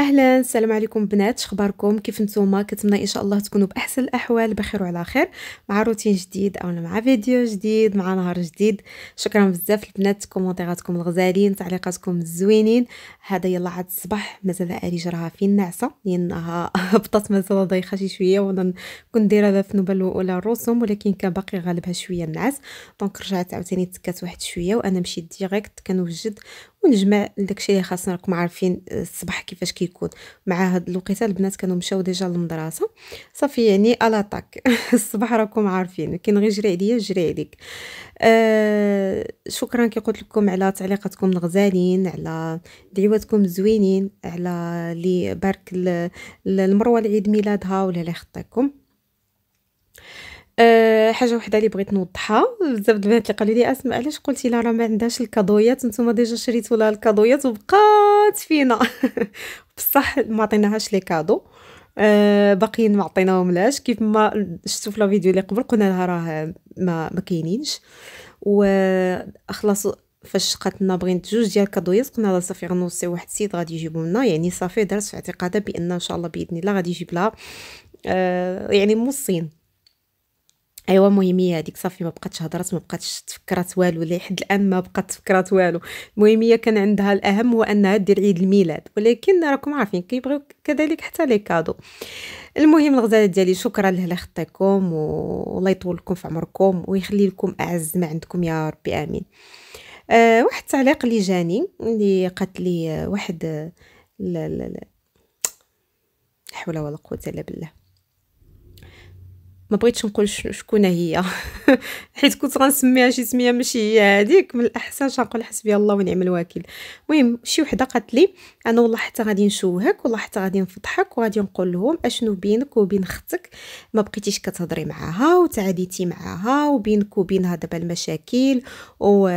اهلا السلام عليكم بنات شخباركم كيف نتوما كنتمنى ان شاء الله تكونوا باحسن الاحوال بخير وعلى خير مع روتين جديد اولا مع فيديو جديد مع نهار جديد شكرا بزاف البنات كومونتيراتكم الغزالين تعليقاتكم الزوينين هذا يلا عاد الصباح مازال اري جراها في النعسه لانها هبطت مازال ضيقه شي شويه وانا دايره هذا في نوبل ولا الرسوم ولكن كان باقي غالبها شويه النعس دونك رجعت عاوتاني تكات واحد شويه وانا مشيت ديريكت كنوجد ونجمع داكشي اللي خاصنا راكم عارفين آه، الصباح كيفاش كيكون مع هاد الوقيته البنات كانوا مشاو ديجا للمدرسه صافي يعني الاطاك الصباح راكم عارفين كاين غير جري عليا جري عليك آه شكرا كي قلت لكم على تعليقاتكم الغزالين على دعواتكم الزوينين على اللي بارك المروه لعيد ميلادها ولا اللي خطاكم أه حاجه وحده اللي بغيت نوضحها بزاف د البنات اللي قالوا لي اسمع علاش قلتي لا راه ما عندهاش الكادويات نتوما ديجا شريتوا لها الكادويات وبقات فينا بصح ما عطيناهاش لي كادو أه باقيين ما عطيناهم لاش كيف ما شفتوا في لا فيديو اللي قبل قلنا لها راه ما ما كاينينش وخلاص فاش قاتنا بغيت جوج ديال الكادويات قلنا لها صافي غنوصي واحد السيد غادي يجيبو لنا يعني صافي درت في اعتقادها بان ان شاء الله باذن الله غادي يجيب لها أه يعني موصين ايوا مهميه هذيك صافي ما بقاتش هضرات ما بقاتش تفكرات والو لحد الان ما بقات تفكرات والو المهميه كان عندها الاهم هو انها دير عيد الميلاد ولكن راكم عارفين كيبغيو كذلك حتى لي كادو المهم الغزاله ديالي شكرا لله على خطيكم والله يطول لكم في عمركم ويخلي لكم اعز ما عندكم يا ربي امين أه واحد التعليق اللي جاني اللي قالت لي آه، واحد آه، لا لا لا حول ولا قوه الا بالله ما بغيتش نقول شكون هي حيت كنت غنسميها شي سميه ماشي هي هذيك من الاحسن شنقول حسبي الله ونعم الوكيل المهم شي وحده قالت لي انا والله حتى غادي نشوهك والله حتى غادي نفضحك وغادي نقول لهم اشنو بينك وبين اختك ما بقيتيش كتهضري معاها وتعاديتي معاها وبينك وبينها دابا المشاكل و...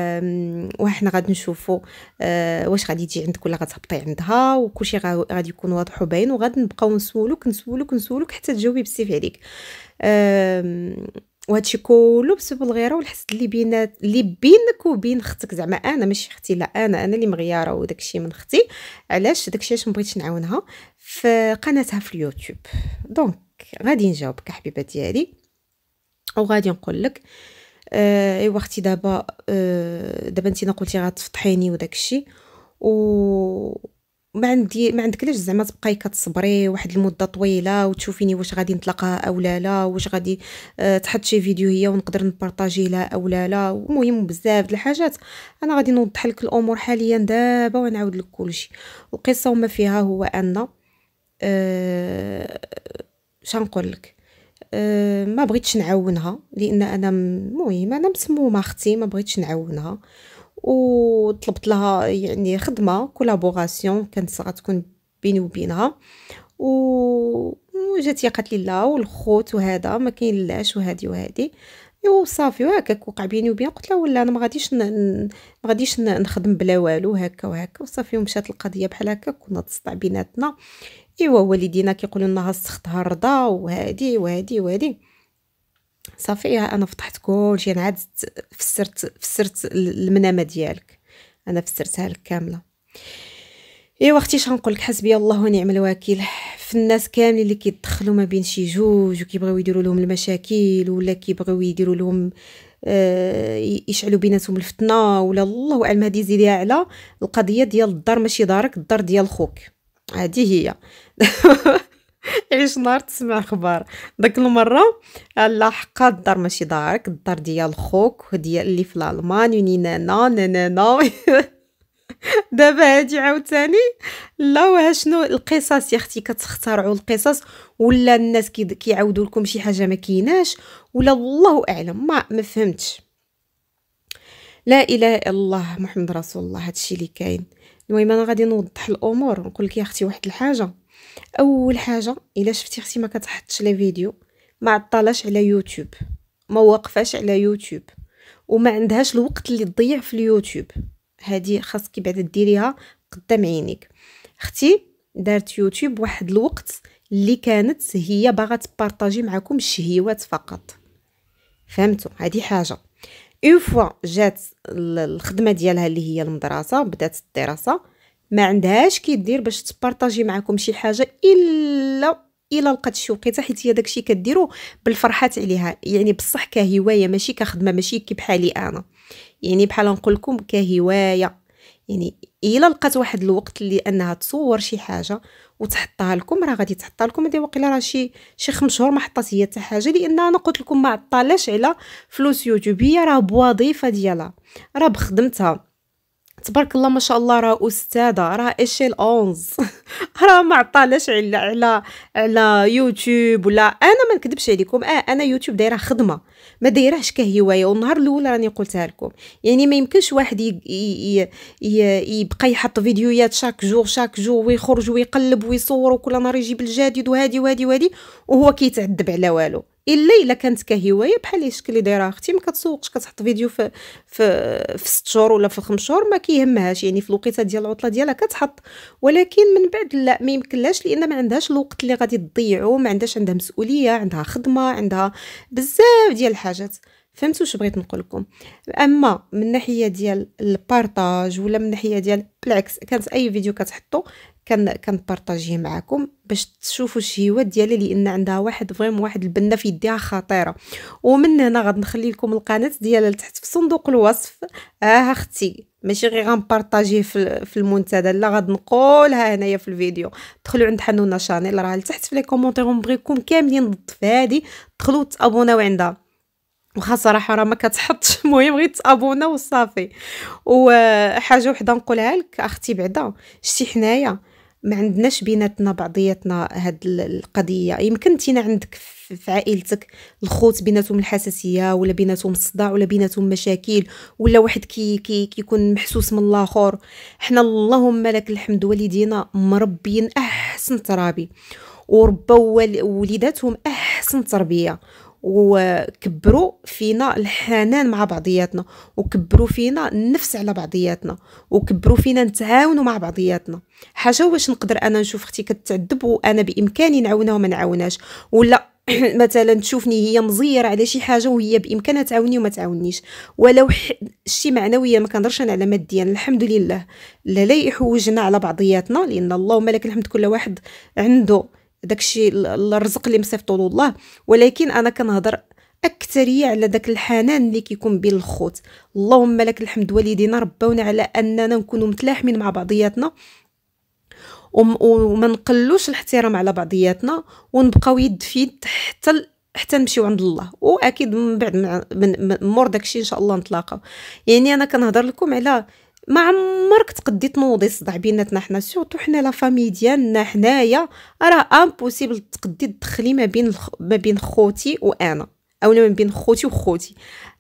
وحنا غادي نشوفوا أه واش غادي تجي عندك ولا غتهبطي عندها وكلشي غادي يكون واضح وباين وغادي نبقاو نسولوك نسولوك نسولوك حتى تجاوبي بزاف عليك أه وهادشي كله بسبب الغيره والحسد اللي بينات اللي بينك وبين اختك زعما انا ماشي اختي لا انا انا اللي مغياره وداكشي من اختي علاش داكشي علاش مبغيتش نعاونها في قناتها في اليوتيوب دونك غادي نجاوبك حبيبه ديالي وغادي نقول لك آه ايوا اختي دابا آه دابا انت قلتي غتفضحيني وداكشي و ما عندي ما عندك علاش زعما تبقاي كتصبري واحد المده طويله وتشوفيني واش غادي نطلقها او لا لا واش غادي أه تحط شي فيديو هي ونقدر نبارطاجي لها او لا لا المهم بزاف د الحاجات انا غادي نوضح لك الامور حاليا دابا ونعاود لك كلشي القصه وما فيها هو ان أه شنقول لك أه ما بغيتش نعاونها لان انا المهم انا مسمومه اختي ما بغيتش نعاونها أه وطلبت لها يعني خدمه كولابوراسيون كانت تكون بيني وبينها و وجات هي قالت لي لا والخوت وهذا ما كاين لاش وهذه وهادي وصافي وهكاك وقع بيني وبين قلت لها ولا انا ما غاديش ما غاديش نخدم بلا والو هكا وهكا وصافي ومشات القضيه بحال هكا كنا تصدع بيناتنا ايوا والدينا كيقولوا لنا سختها الرضا وهذه وهذه وهذه صافي انا كل كلشي انا عاد فسرت فسرت المنامه ديالك انا فسرتها لك كامله ايوا اختي اش لك حسبي الله ونعم الوكيل في الناس كاملين اللي كيتدخلوا ما بين شي جوج وكيبغيو يديروا لهم المشاكل ولا كيبغيو يديروا لهم آه يشعلوا بيناتهم الفتنه ولا الله اعلم هذه زيدي على القضيه ديال الدار ماشي دارك الدار ديال خوك هذه هي عيش نهار تسمع اخبار داك المره لا حقا الدار ماشي دارك الدار ديال خوك ديال اللي في الالمان نا, نانانا دابا هادي عاوتاني لا وها شنو القصص يا اختي كتخترعوا القصص ولا الناس كيعاودوا لكم شي حاجه ما كيناش ولا الله اعلم ما ما فهمتش لا اله الا الله محمد رسول الله هادشي اللي كاين المهم انا غادي نوضح الامور نقول لك يا اختي واحد الحاجه اول حاجه الا شفتي اختي ما كتحطش لي فيديو ما عطالاش على يوتيوب ما وقفاش على يوتيوب وما عندهاش الوقت اللي تضيع في اليوتيوب هذه خاصك بعدا ديريها قدام عينيك اختي دارت يوتيوب واحد الوقت اللي كانت هي باغا تبارطاجي معكم الشهيوات فقط فهمتوا هذه حاجه اون فوا جات الخدمه ديالها اللي هي المدرسه بدات الدراسه ما عندهاش كدير باش تبارطاجي معكم شي حاجه الا الا لقات شي وقيته حيت هي داكشي كديرو بالفرحات عليها يعني بصح كهوايه ماشي كخدمه ماشي كي بحالي انا يعني بحال نقول لكم كهوايه يعني الا لقات واحد الوقت اللي انها تصور شي حاجه وتحطها لكم راه غادي تحطها لكم هذه واقيلا راه شي شي خمس شهور ما حطات هي حتى حاجه لان انا قلت لكم ما عطالاش على فلوس يوتيوب هي راه بوظيفه ديالها راه بخدمتها تبارك الله ما شاء الله راه استاذه راه ايشيل اونز راه ما عطالاش على على على يوتيوب ولا انا ما نكذبش عليكم اه انا يوتيوب دايره خدمه ما دايرهش كهوايه والنهار الاول راني قلتها لكم يعني ما يمكنش واحد ي... ي... ي... يبقى يحط فيديوهات شاك جور شاك جور ويخرج ويقلب ويصور وكل نهار يجيب الجديد وهادي وهادي وهادي وهو كيتعذب على والو الا الا كانت كهوايه بحال الشكل اللي دايره اختي ما كتسوقش كتحط فيديو في في في 6 شهور ولا في 5 شهور ما كيهمهاش يعني في الوقيته ديال العطله ديالها كتحط ولكن من بعد لا ما يمكنلاش لان ما عندهاش الوقت اللي غادي تضيعو ما عندهاش عندها مسؤوليه عندها خدمه عندها بزاف ديال الحاجات فهمتوا واش بغيت نقول لكم اما من ناحيه ديال البارطاج ولا من ناحيه ديال بالعكس كانت اي فيديو كتحطوا كان كنبارطاجيه معكم باش تشوفوا الشهيوات ديالي لان عندها واحد فريم واحد البنه في يديها خطيره ومن هنا غادي نخلي لكم القناه ديالها لتحت في صندوق الوصف ها آه، اختي ماشي غير غنبارطاجيه في في المنتدى لا غادي نقولها هنايا في الفيديو دخلوا عند حنونه شانيل راه لتحت في لي كومونتير بغيكم كاملين ضد في هادي دخلوا تابوناو عندها واخا صراحه راه ما كتحطش المهم غير تابونا وصافي وحاجه وحده نقولها لك اختي بعدا شتي حنايا ما عندناش بيناتنا بعضياتنا هاد القضيه يمكن تينا عندك في عائلتك الخوت بيناتهم الحساسيه ولا بيناتهم الصداع ولا بيناتهم مشاكل ولا واحد كي كي كيكون محسوس من الاخر حنا اللهم لك الحمد والدينا مربيين احسن ترابي وربوا وليداتهم احسن تربيه وكبروا فينا الحنان مع بعضياتنا وكبروا فينا النفس على بعضياتنا وكبروا فينا نتعاونوا مع بعضياتنا حاجه واش نقدر انا نشوف اختي كتعذب وانا بامكاني نعاونها وما نعاوناش ولا مثلا تشوفني هي مزيره على شي حاجه وهي بامكانها تعاوني وما تعاونيش ولو شي معنويه ما كنهضرش انا على ماديا الحمد لله لا لا يحوجنا على بعضياتنا لان اللهم لك الحمد كل واحد عنده داكشي الرزق اللي مصيفطو الله ولكن انا كنهضر اكثريه على داك الحنان اللي كيكون بين الخوت اللهم لك الحمد والدينا ربونا على اننا نكونوا متلاحمين مع بعضياتنا وما نقلوش الاحترام على بعضياتنا ونبقاو يد في يد حتى حتى نمشيو عند الله واكيد من بعد من مور داكشي ان شاء الله نتلاقاو يعني انا كنهضر لكم على ما عمرك تقدي تنوضي صداع بيناتنا حنا سورتو حنا لا فامي ديالنا حنايا راه امبوسيبل تقدي تدخلي ما بين الخ... ما بين خوتي وانا او ما بين خوتي وخوتي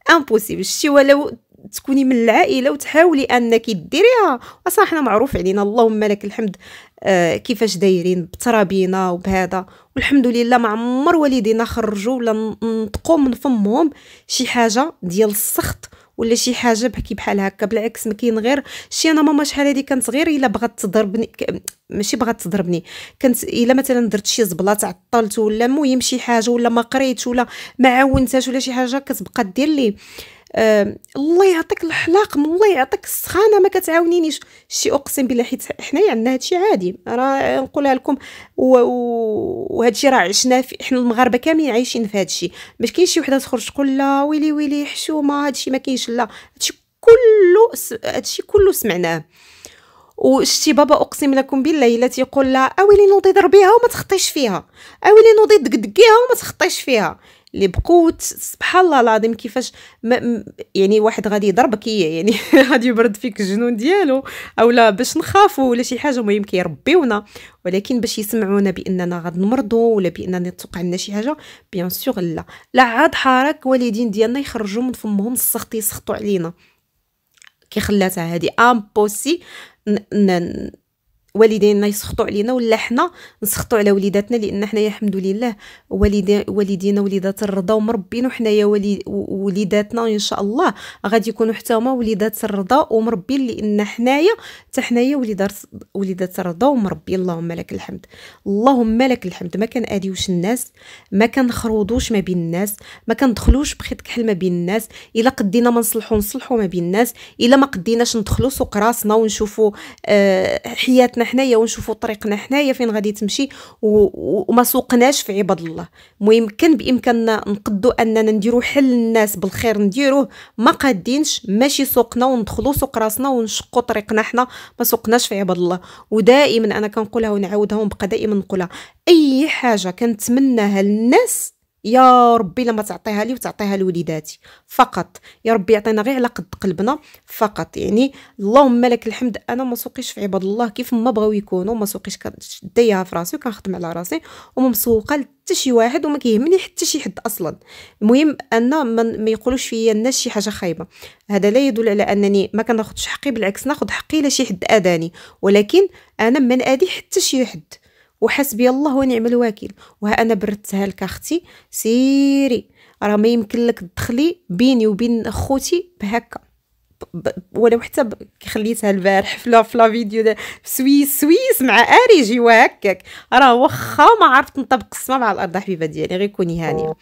امبوسيبل شتي ولو تكوني من العائله وتحاولي انك ديريها اصلا حنا معروف علينا اللهم لك الحمد آه كيفاش دايرين بترابينا وبهذا والحمد لله ما عمر والدينا خرجوا ولا نطقوا من فمهم شي حاجه ديال السخط ولا شي حاجه بحكي بحال هكا بالعكس ما كاين غير شي انا ماما شحال هادي كانت صغير الا بغات تضربني ماشي بغات تضربني كانت الا مثلا درت شي زبله تعطلت ولا المهم شي حاجه ولا ما قريتش ولا ما عاونتهاش ولا شي حاجه كتبقى دير لي الله يعطيك الحلاق الله يعطيك السخانه ما كتعاونينيش شي اقسم بالله حيت حنايا عندنا هادشي عادي راه نقولها لكم وهادشي راه عشناه في حنا المغاربه كاملين عايشين في هادشي باش كاين شي وحده تخرج تقول لا ويلي ويلي حشومه هادشي ما كاينش لا هادشي كله هادشي كله سمعناه وشتي بابا اقسم لكم بالله الا تيقول لا اويلي نوضي ضربيها وما تخطيش فيها اويلي نوضي دقدقيها وما تخطيش فيها اللي بقوت سبحان الله العظيم كيفاش يعني واحد غادي يضربك يعني غادي يبرد فيك الجنون ديالو اولا باش نخافوا ولا شي حاجه المهم كيربيونا ولكن باش يسمعونا باننا غاد نمرضوا ولا باننا توقع لنا شي حاجه بيان سور لا لا عاد حرك والدين ديالنا يخرجوا من فمهم السخط يسخطوا علينا كيخلاتها هذه امبوسي والدينا يسخطوا علينا ولا حنا نسخطوا على وليداتنا لان حنايا الحمد لله والدي والدينا وليدات الرضا ومربين وحنايا وليداتنا ان شاء الله غادي يكونوا حتى هما وليدات الرضا ومربين لان حنايا حتى حنايا وليدات وليدات الرضا ومربين اللهم لك الحمد اللهم لك الحمد ما اديوش الناس ما خروضوش ما بين الناس ما كندخلوش بخيط كحل ما بين الناس الا قدينا ما نصلحو نصلحو ما بين الناس الا ما قديناش ندخلو سوق راسنا ونشوفوا آه حياتنا حياتنا حنايا ونشوفوا طريقنا حنايا فين غادي تمشي وما سوقناش في عباد الله المهم كان بامكاننا نقدو اننا نديرو حل الناس بالخير نديروه ما قادينش ماشي سوقنا وندخلو سوق راسنا ونشقو طريقنا حنا ما سوقناش في عباد الله ودائما انا كنقولها ونعاودها ونبقى دائما نقولها اي حاجه كنتمناها للناس يا ربي لما تعطيها لي وتعطيها لوليداتي فقط يا ربي يعطينا غير على قد قلبنا فقط يعني اللهم لك الحمد انا ما سوقيش في عباد الله كيف ما بغاو يكونوا ما سوقيش كديها في راسي وكنخدم على راسي وممسوقه مسوقه حتى شي واحد وما كيهمني حتى شي حد اصلا المهم ان ما يقولوش فيا الناس شي حاجه خايبه هذا لا يدل على انني ما كناخذش حقي بالعكس ناخذ حقي لشي شي حد اداني ولكن انا من ادي حتى شي حد وحسبي الله ونعم الوكيل وها انا بردتها لك اختي سيري راه ما يمكن لك تدخلي بيني وبين خوتي بهكا ولو حتى خليتها البارح في لا فيديو في سويس سويس مع اري اريجي وهكاك راه واخا ما عرفت نطبق السما مع الارض حبيبه ديالي غير كوني هانيه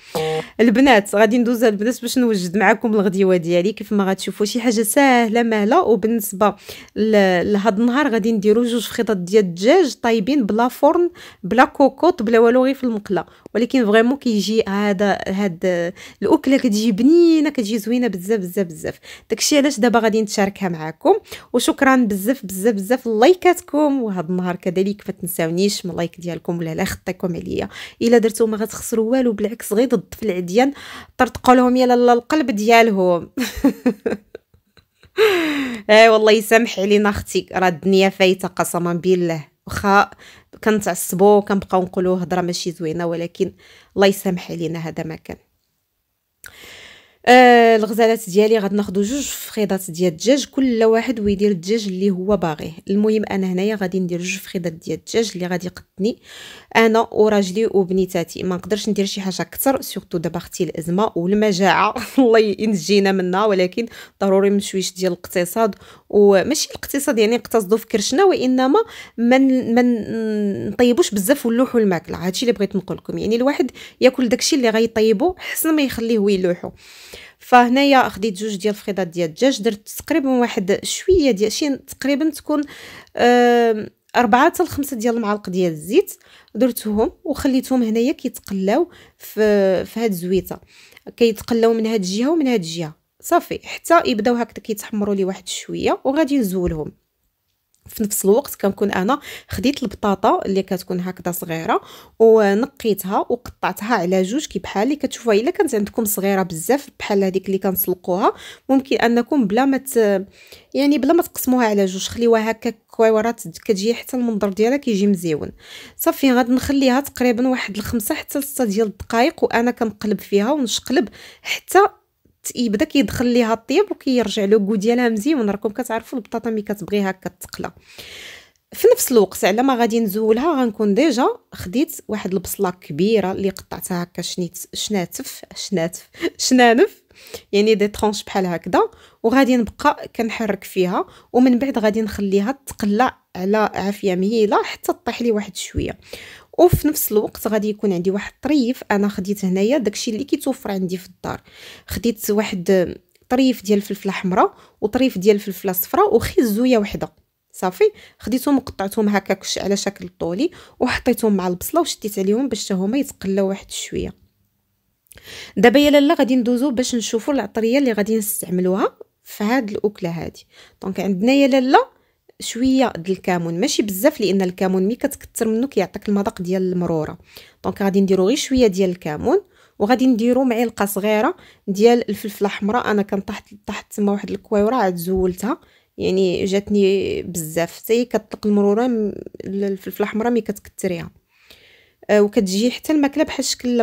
البنات غادي ندوز البنات باش نوجد معكم الغديوه ديالي كيف ما غتشوفوا شي حاجه ساهله مهله وبالنسبه لهاد النهار غادي نديرو جوج خيطات ديال الدجاج طايبين بلا فرن بلا كوكوط بلا والو غير في المقله ولكن فريمون كيجي هذا هاد الاكله كتجي بنينه كتجي زوينه بزاف بزاف بزاف داكشي علاش دابا دابا غادي نتشاركها معكم وشكرا بزاف بزاف بزاف لايكاتكم وهذا النهار كذلك فتنساونيش من لايك ديالكم ولا لا خطيكم عليا الا درتو ما غتخسروا والو بالعكس غير ضد في العديان طرطقوا لهم يلا القلب ديالهم اي والله يسامح علينا اختي راه الدنيا فايته قسما بالله واخا كنتعصبوا كنبقاو نقولوا هضره ماشي زوينه ولكن الله يسامح علينا هذا ما كان آه الغزالات ديالي غادي ناخذ جوج فخيضات ديال الدجاج كل واحد ويدير الدجاج اللي هو باغيه المهم انا هنايا غادي ندير جوج فخيضات ديال الدجاج اللي غادي يقطني انا وراجلي وبنيتاتي ما نقدرش ندير شي حاجه اكثر سورتو دابا اختي الازمه والمجاعه الله ينجينا منها ولكن ضروري من شويش ديال الاقتصاد وماشي الاقتصاد يعني نقتصدوا في كرشنا وانما من من نطيبوش بزاف ونلوحوا الماكله هادشي اللي بغيت نقول لكم يعني الواحد ياكل داكشي اللي غيطيبو حسن ما يخليه ويلوحو فهنايا خديت جوج ديال الفخيضات ديال الدجاج درت تقريبا واحد شويه ديال شي تقريبا تكون أه أربعة حتى لخمسة ديال المعالق ديال الزيت درتهم وخليتهم هنايا كيتقلاو في في هاد الزويته كيتقلاو من هاد الجهه ومن هاد الجهه صافي حتى يبداو هكذا كيتحمروا لي واحد شويه وغادي نزولهم في نفس الوقت كنكون انا خديت البطاطا اللي كتكون هكذا صغيره ونقيتها وقطعتها على جوج كي بحال اللي كتشوفوها الا كانت عندكم صغيره بزاف بحال هذيك اللي كنسلقوها ممكن انكم بلا ما يعني بلا ما تقسموها على جوج خليوها هكا الكوايوه كتجي حتى المنظر ديالها كيجي مزيون صافي غادي نخليها تقريبا واحد الخمسة حتى لستة ديال الدقائق وانا كنقلب فيها ونشقلب حتى يبدا كيدخل ليها الطيب وكيرجع لو كو ديالها مزيون راكم كتعرفوا البطاطا ملي كتبغي هكا تقلى في نفس الوقت على ما غادي نزولها غنكون ديجا خديت واحد البصله كبيره اللي قطعتها هكا شنيت شناتف شناتف شنانف يعني دي طرونش بحال هكذا وغادي نبقى كنحرك فيها ومن بعد غادي نخليها تقلع على عافيه مهيله حتى طيح لي واحد شويه وفي نفس الوقت غادي يكون عندي واحد الطريف انا خديت هنايا داكشي اللي كيتوفر عندي في الدار خديت واحد طريف ديال الفلفله حمراء وطريف ديال الفلفله صفراء وخيزويه وحده صافي خديتهم وقطعتهم هكاك على شكل طولي وحطيتهم مع البصله وشديت عليهم باش هما يتقلاو واحد شويه دابا يا لاله غادي ندوزو باش نشوفو العطريه اللي غادي نستعملوها في هاد الاكله هادي دونك عندنا يا لاله شويه د الكمون ماشي بزاف لان الكمون مي كتكثر منه كيعطيك المذاق ديال المروره دونك غادي نديرو غير شويه ديال الكمون وغادي نديرو معلقه صغيره ديال الفلفله الحمراء انا كنطحت طحت تما واحد الكويره عاد زولتها يعني جاتني بزاف حتى هي كطلق المروره الفلفله الحمراء مي كتكثريها آه، وكتجي حتى الماكله بحال شكل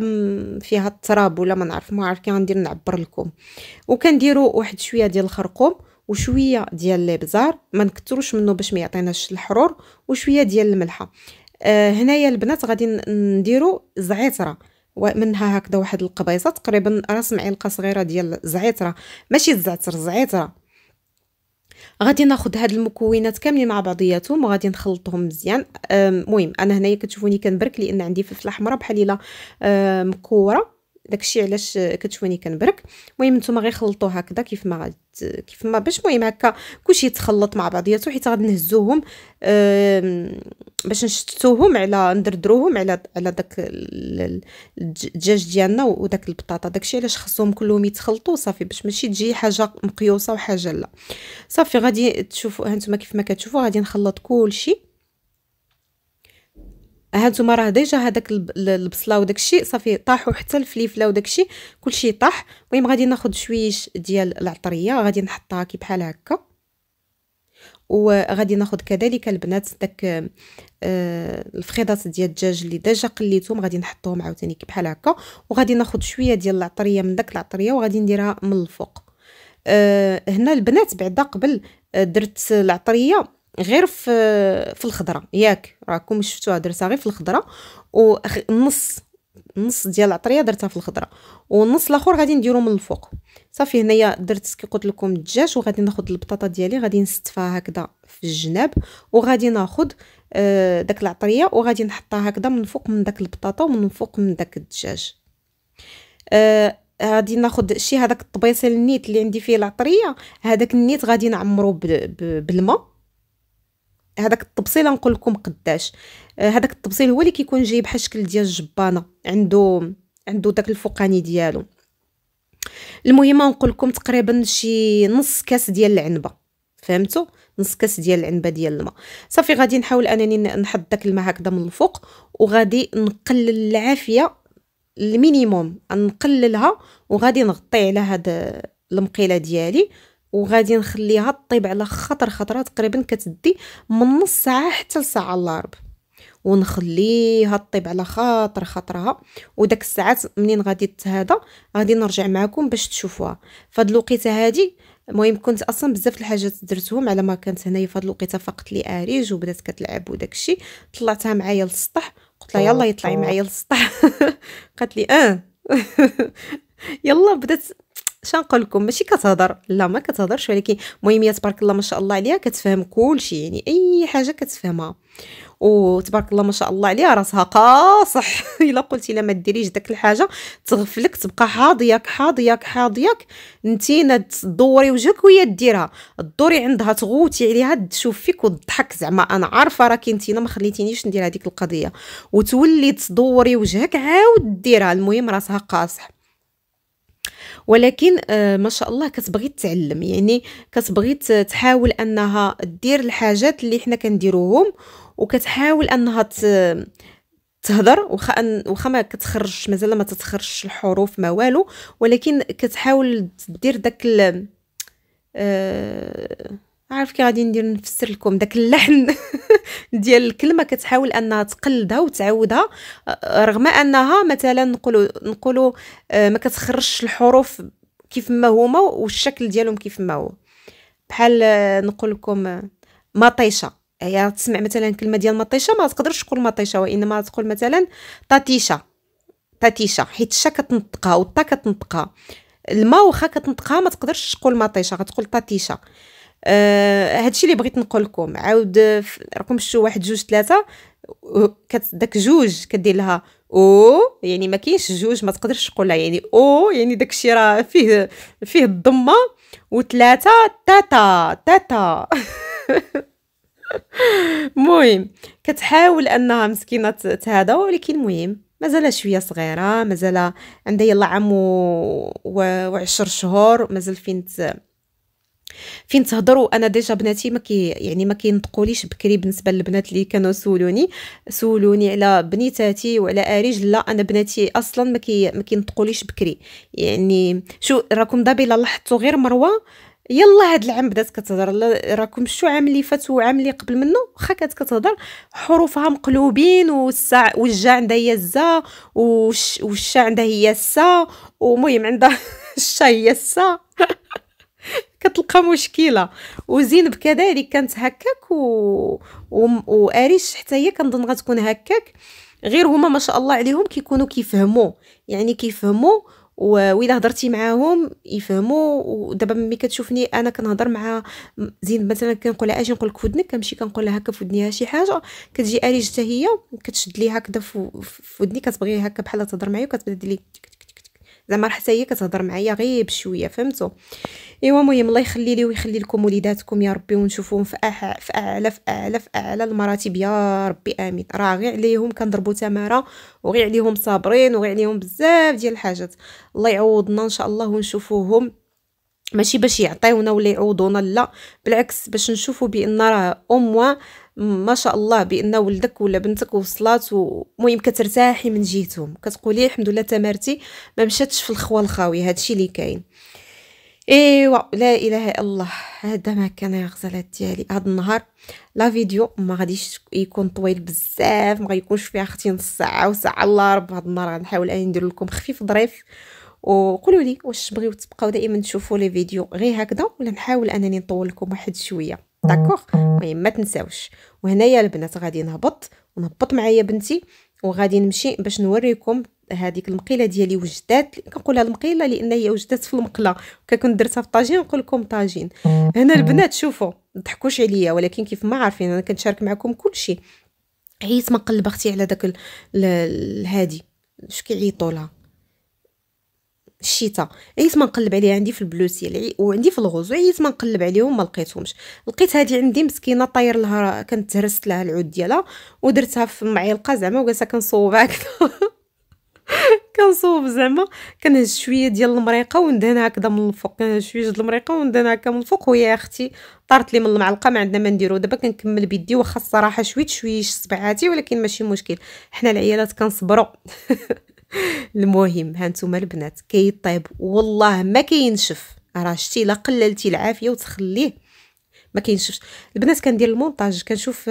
فيها التراب ولا ما نعرف ما عارف كي غندير نعبر لكم وكنديروا واحد شويه ديال الخرقوم وشويه ديال الابزار ما نكثروش منه باش ما يعطيناش الحرور وشويه ديال الملحه آه هنايا البنات غادي نديروا زعتره منها هكذا واحد القبيصه تقريبا راس معلقه صغيره ديال الزعتره ماشي الزعتر زعتره غادي ناخذ هاد المكونات كاملين مع بعضياتهم وغادي نخلطهم مزيان المهم انا هنايا كتشوفوني كنبرك لان عندي فلفله حمراء بحال الا مكوره داكشي علاش كتشوفوني كنبرك المهم نتوما غير خلطو هكذا كيف ما كيف ما باش المهم هكا كلشي يتخلط مع بعضياته حيت غادي نهزوهم باش نشتتوهم على ندردروهم على على داك الدجاج ديالنا وداك البطاطا داكشي علاش خصهم كلهم يتخلطوا صافي باش ماشي تجي حاجه مقيوسه وحاجه لا صافي غادي تشوفوا هانتوما كيف ما كتشوفوا غادي نخلط كلشي هانتوما راه ديجا هذاك البصله وداك الشيء صافي طاحوا حتى الفليفله وداك الشيء كلشي طاح المهم غادي ناخذ شويش ديال العطريه غادي نحطها كي بحال هكا وغادي ناخذ كذلك البنات داك آه الفخيضات ديال الدجاج اللي ديجا قليتهم غادي نحطهم عاوتاني كي بحال هكا وغادي ناخذ شويه ديال العطريه من داك العطريه وغادي نديرها من الفوق آه هنا البنات بعدا قبل آه، درت العطريه غير في في الخضره ياك راكم شفتوها درتها غير في الخضره ونص نص ديال العطريه درتها في الخضره والنص الاخر غادي نديرو من الفوق صافي هنايا درت كي قلت لكم الدجاج وغادي ناخذ البطاطا ديالي غادي نستفها هكذا في الجناب وغادي ناخذ آه، داك العطريه وغادي نحطها هكذا من فوق من داك البطاطا ومن فوق من داك الدجاج آه غادي ناخذ شي هذاك الطبيصل النيت اللي عندي فيه العطريه هذاك النيت غادي نعمرو بالماء هذاك الطبسيل نقول لكم قداش آه، هذاك الطبسيل هو اللي كيكون جاي بحال الشكل ديال الجبانه عنده عنده داك الفوقاني ديالو المهم نقول لكم تقريبا شي نص كاس ديال العنبه فهمتوا نص كاس ديال العنبه ديال الماء صافي غادي نحاول انني نحط داك الماء هكذا من الفوق وغادي نقلل العافيه المينيموم نقللها وغادي نغطي على هاد المقيله ديالي وغادي نخليها طيب على خطر خطره تقريبا كتدي من نص ساعه حتى لساعه الا ربع ونخليها طيب على خاطر خاطرها وداك الساعات منين غادي تهدى غادي نرجع معكم باش تشوفوها فهاد الوقيته هادي المهم كنت اصلا بزاف الحاجات درتهم على ما كانت هنايا فهاد الوقيته فقط لي اريج وبدات كتلعب وداكشي طلعتها معايا للسطح قلت لها يلا يطلعي معايا للسطح قالت لي اه يلا بدات شنقول لكم ماشي كتهضر لا ما كتهضرش ولكن المهم هي تبارك الله ما شاء الله عليها كتفهم كلشي يعني اي حاجه كتفهمها وتبارك الله ما شاء الله عليها راسها قاصح الا قلتي لا ما ديريش داك الحاجه تغفلك تبقى حاضياك حاضياك حاضياك نتينا تدوري وجهك وهي ديرها دوري عندها تغوتي عليها تشوف فيك وتضحك زعما انا عارفه راكي نتينا ما خليتينيش ندير هذيك القضيه وتولي تدوري وجهك عاود ديرها المهم راسها قاصح ولكن آه، ما شاء الله كتبغي تتعلم يعني كتبغي تحاول انها دير الحاجات اللي حنا كنديروهم وكتحاول انها ت... تهضر وخا أن... ما كتخرجش مازال ما تتخرجش الحروف ما والو ولكن كتحاول دير داك ال... آه عارف كي غادي ندير نفسر لكم داك اللحن ديال الكلمه كتحاول انها تقلدها وتعودها آه، رغم انها مثلا نقولوا نقولوا آه، ما كتخرجش الحروف كيف ما هما والشكل ديالهم كيف ما هو بحال آه، نقول لكم مطيشه هي يعني تسمع مثلا كلمه ديال مطيشه ما تقدرش تقول مطيشه وانما تقول مثلا طاتيشه طاتيشه حيت الشا كتنطقها والطا كتنطقها الماء واخا كتنطقها ما تقدرش تقول مطيشه غتقول طاتيشه آه هادشي اللي بغيت نقول لكم عاود راكم شتو واحد جوج ثلاثه داك جوج كدير لها او يعني ما كاينش جوج ما تقدرش تقولها يعني او يعني داكشي راه فيه فيه الضمه وثلاثه تاتا تاتا مهم كتحاول انها مسكينه تهذا ولكن مهم مازال شويه صغيره مازال عندها يلا عام و... وعشر شهور مازال فين ت... فين تهضروا انا ديجا بناتي ما كي يعني ما كينطقوليش بكري بالنسبه للبنات اللي كانوا سولوني سولوني على بنيتاتي وعلى اريج لا انا بناتي اصلا ما كي ما كينطقوليش بكري يعني شو راكم الا لاحظتوا غير مروه يلا هاد العام بدات كتهضر راكم شو عام اللي فات وعام اللي قبل منه واخا كانت كتهضر حروفها مقلوبين والسا والجا عندها هي الزا والشا عندها هي السا ومهم عندها الشا هي السا كتلقى مشكله وزينب كذلك كانت هكاك و... و... واريش حتى هي كنظن غتكون هكاك غير هما ما شاء الله عليهم كيكونوا كيفهموا يعني كيفهموا واذا هضرتي معاهم يفهموا ودابا ملي كتشوفني انا كنهضر مع زينب مثلا كنقول لها اجي نقول لك فودنك كنمشي كنقول لها هكا فودنيها شي حاجه كتجي اريج حتى هي كتشد لي هكذا فودني كتبغي هكا بحال تهضر معايا وكتبدا دير لي زعما حتى هي كتهضر معايا غير بشويه فهمتوا ايوا المهم الله يخلي لي ويخلي لكم وليداتكم يا ربي ونشوفهم في أح... في اعلى في اعلى في اعلى المراتب يا ربي امين راه غير عليهم كنضربوا تماره وغير عليهم صابرين وغير عليهم بزاف ديال الحاجات الله يعوضنا ان شاء الله ونشوفوهم ماشي باش يعطيونا ولا يعوضونا لا بالعكس باش نشوفوا بان راه اموا ما شاء الله بان ولدك ولا بنتك وصلات ومهم كترتاحي من جهتهم كتقولي الحمد لله تمارتي ما مشاتش في الخوه الخاوي هادشي اللي كاين ايوا لا اله الا الله هذا ما كان يا غزالات ديالي هاد النهار لا فيديو ما غاديش يكون طويل بزاف ما غيكونش فيها اختي نص ساعه وساعه الله رب هاد النهار غنحاول اني ندير لكم خفيف ظريف وقولوا لي واش تبغيو تبقاو دائما تشوفوا لي فيديو غير هكذا ولا نحاول انني نطول لكم واحد شويه داكوغ المهم طيب، ما تنساوش وهنايا البنات غادي نهبط ونهبط معايا بنتي وغادي نمشي باش نوريكم هذيك المقيله ديالي وجدات كنقولها المقيله لان هي وجدات في المقله كنت درتها في الطاجين نقول لكم طاجين هنا البنات شوفوا ما تضحكوش عليا ولكن كيف ما عارفين انا كنشارك معكم كلشي عييت ما قلب اختي على داك الهادي اش كيعيطوا لها الشتاء عييت ما نقلب عليه عندي في العي وعندي في الغوز وعييت ما نقلب عليهم ما لقيتهمش لقيت هذه عندي مسكينه طاير لها كانت تهرست لها العود ديالها ودرتها في معلقه زعما وجالسه كنصوبها هكذا كنصوب زعما كنهز شويه ديال المريقه وندهنها هكذا من الفوق كنهز شويه ديال المريقه وندهنها هكا من الفوق ويا اختي طارت لي من المعلقه ما عندنا ما نديرو دابا كنكمل بيدي واخا الصراحه شويه شويه صبعاتي ولكن ماشي مشكل حنا العيالات كنصبروا المهم هانتوما البنات كيطيب والله ما كينشف راه شتي الا قللتي العافيه وتخليه ما كينشفش البنات كندير المونتاج كنشوف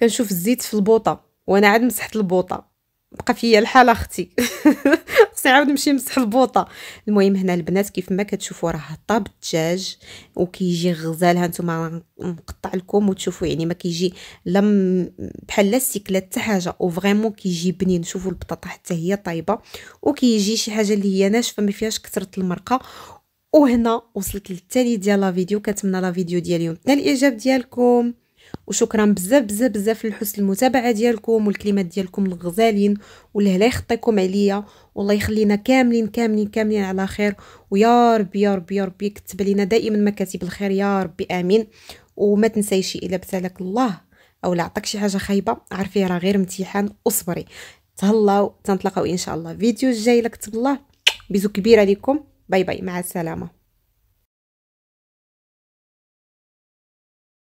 كنشوف الزيت في البوطه وانا عاد مسحت البوطه بقى فيا الحال اختي خصني عاود نمشي نمسح البوطه المهم هنا البنات كيف ما كتشوفوا راه طاب الدجاج وكيجي غزال هانتوما مقطع لكم وتشوفوا يعني ما كيجي لم بحال لا السيكله حتى حاجه وفريمون كيجي بنين شوفوا البطاطا حتى هي طايبه وكيجي شي حاجه اللي هي ناشفه ما فيهاش كثره المرقه وهنا وصلت للتالي ديال لا فيديو كنتمنى لا فيديو ديال اليوم تنال الاعجاب ديالكم وشكرا بزاف بزاف بزاف لحسن المتابعه ديالكم والكلمات ديالكم الغزالين والهلا يخطيكم عليا والله يخلينا كاملين كاملين كاملين على خير ويا ربي يا ربي يا ربي كتب لينا دائما مكاتب الخير يا ربي امين وما تنسيش الا بتالك الله او لا عطاك شي حاجه خايبه عرفي راه غير امتحان اصبري تهلاو تنتلاقاو ان شاء الله فيديو الجاي لكتب الله بيزو كبيره لكم باي باي مع السلامه